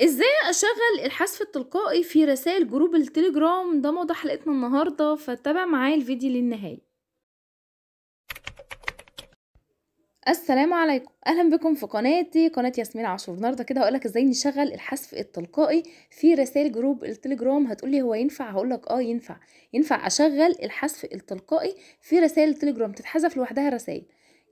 ازاي اشغل الحذف التلقائي في رسائل جروب التليجرام ده موضوع حلقتنا النهارده فتابع معايا الفيديو للنهايه السلام عليكم اهلا بكم في قناتي قناه ياسمين عاشور النهارده كده هقولك ازاي نشغل الحذف التلقائي في رسائل جروب التليجرام هتقولي هو ينفع هقولك اه ينفع ينفع اشغل الحذف التلقائي في رسائل التليجرام تتحذف لوحدها الرسائل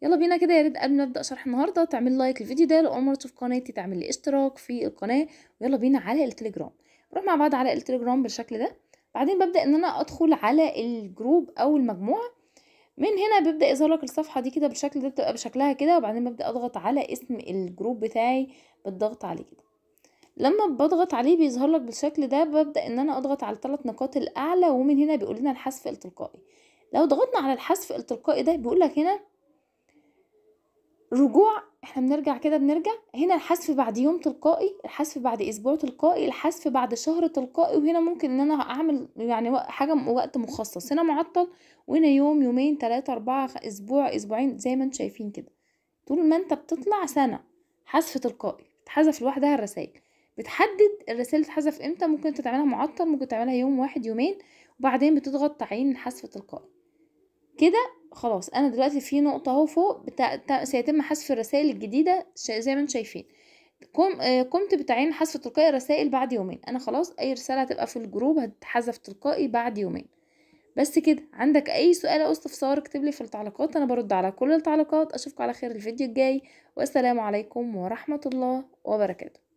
يلا بينا كده يا ريت قبل ما ابدا شرح النهارده تعمل لايك للفيديو ده لو اول مره تشوف قناتي تعمل لي اشتراك في القناه ويلا بينا على التليجرام نروح مع بعض على التليجرام بالشكل ده بعدين ببدا ان انا ادخل على الجروب او المجموعه من هنا بيبدا يظهر لك الصفحه دي كده بالشكل ده بتبقى بشكلها كده وبعدين ببدا اضغط على اسم الجروب بتاعي بالضغط عليه كده لما بضغط عليه بيظهر لك بالشكل ده ببدا ان انا اضغط على الثلاث نقاط الاعلى ومن هنا بيقول لنا الحذف التلقائي لو ضغطنا على الحذف التلقائي ده بيقول لك هنا رجوع احنا بنرجع كده بنرجع هنا الحذف بعد يوم تلقائي الحذف بعد اسبوع تلقائي الحذف بعد شهر تلقائي وهنا ممكن ان انا اعمل يعني حاجه وقت مخصص هنا معطل وهنا يوم يومين ثلاثة أربعة اسبوع اسبوعين زي ما انتم شايفين كده طول ما انت بتطلع سنه حذف تلقائي بتحذف لوحدها الرسائل بتحدد الرسائل تتحذف امتى ممكن تتعملها تعملها معطل ممكن تعملها يوم واحد يومين وبعدين بتضغط تعيين الحذف تلقائي كده خلاص انا دلوقتي في نقطة اهو فوق بتا... سيتم حذف الرسائل الجديدة زي ما انتم شايفين قم... آه، قمت بتعيين حذف تلقائي الرسائل بعد يومين انا خلاص اي رسالة هتبقى في الجروب هتتحذف تلقائي بعد يومين بس كده عندك اي سؤال او استفسار اكتب لي في التعليقات انا برد على كل التعليقات اشوفكم على خير الفيديو الجاي والسلام عليكم ورحمة الله وبركاته